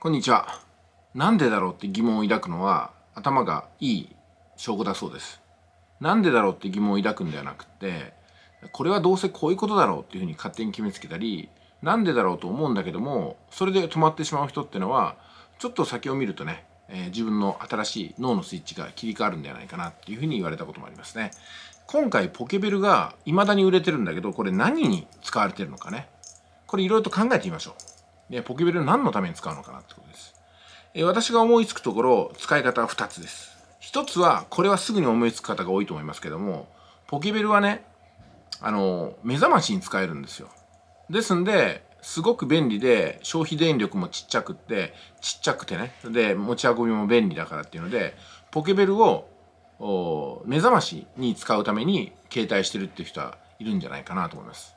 こんにちは。なんでだろうって疑問を抱くのは頭がいい証拠だそうです。なんでだろうって疑問を抱くんではなくて、これはどうせこういうことだろうっていうふうに勝手に決めつけたり、なんでだろうと思うんだけども、それで止まってしまう人ってのは、ちょっと先を見るとね、えー、自分の新しい脳のスイッチが切り替わるんではないかなっていうふうに言われたこともありますね。今回ポケベルが未だに売れてるんだけど、これ何に使われてるのかね。これいろいろと考えてみましょう。で、ポケベル何のために使うのかなってことです。え私が思いつくところ、使い方は2つです。1つは、これはすぐに思いつく方が多いと思いますけども、ポケベルはね、あの、目覚ましに使えるんですよ。ですんで、すごく便利で、消費電力もちっちゃくって、ちっちゃくてね、で、持ち運びも便利だからっていうので、ポケベルを目覚ましに使うために携帯してるっていう人はいるんじゃないかなと思います。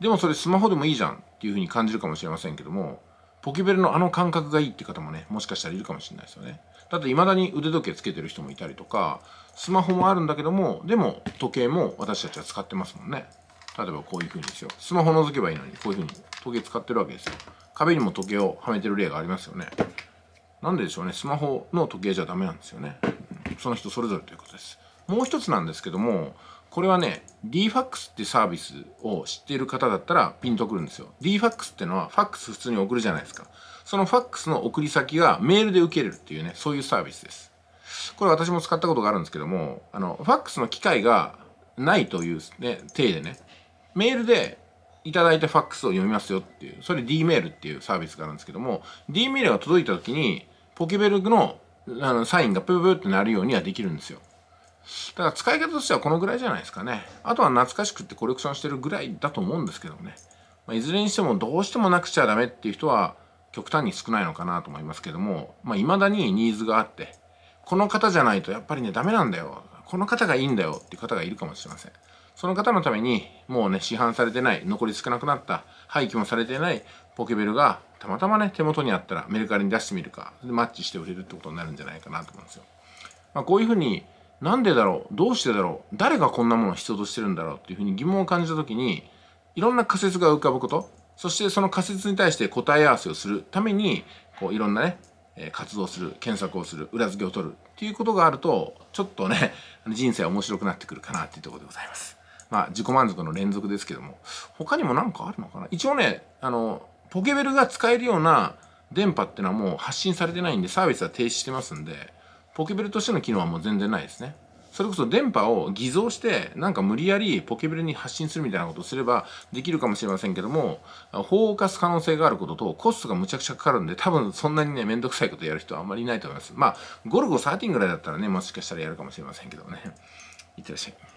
でもそれスマホでもいいじゃんっていうふうに感じるかもしれませんけどもポケベルのあの感覚がいいって方もねもしかしたらいるかもしれないですよねだって未だに腕時計つけてる人もいたりとかスマホもあるんだけどもでも時計も私たちは使ってますもんね例えばこういうふうにですよスマホ覗けばいいのにこういうふうに時計使ってるわけですよ壁にも時計をはめてる例がありますよねなんででしょうねスマホの時計じゃダメなんですよねその人それぞれということですもう一つなんですけどもこれはね DFAX ってサービスを知っている方だったらピンとくるんですよ DFAX ってのは FAX 普通に送るじゃないですかその FAX の送り先がメールで受けれるっていうねそういうサービスですこれ私も使ったことがあるんですけどもあの FAX の機械がないというね体でねメールでいただいた FAX を読みますよっていうそれ D メールっていうサービスがあるんですけども D メールが届いた時にポケベルのあのサインがプーぷーってなるようにはできるんですよだから使い方としてはこのぐらいじゃないですかね。あとは懐かしくってコレクションしてるぐらいだと思うんですけどもね。まあ、いずれにしてもどうしてもなくちゃダメっていう人は極端に少ないのかなと思いますけども、まあ、未だにニーズがあって、この方じゃないとやっぱりね、ダメなんだよ。この方がいいんだよっていう方がいるかもしれません。その方のために、もうね、市販されてない、残り少なくなった、廃棄もされてないポケベルが、たまたまね、手元にあったらメルカリに出してみるか、でマッチして売れるってことになるんじゃないかなと思うんですよ。まあ、こういうふうになんでだろうどうしてだろう誰がこんなものを必要としてるんだろうっていうふうに疑問を感じた時にいろんな仮説が浮かぶことそしてその仮説に対して答え合わせをするためにこういろんなね活動する検索をする裏付けを取るっていうことがあるとちょっとね 人生は面白くなってくるかなっていうところでございます。まあ自己満足の連続ですけども他にも何かあるのかな一応ねあのポケベルが使えるような電波っていうのはもう発信されてないんでサービスは停止してますんでポケベルとしての機能はもう全然ないですね。それこそ電波を偽造して、なんか無理やりポケベルに発信するみたいなことをすればできるかもしれませんけども、法を犯す可能性があることと、コストがむちゃくちゃかかるんで、多分そんなにね、めんどくさいことやる人はあんまりいないと思います。まあ、ゴルゴ13ぐらいだったらね、もしかしたらやるかもしれませんけどね。いってらっしゃい。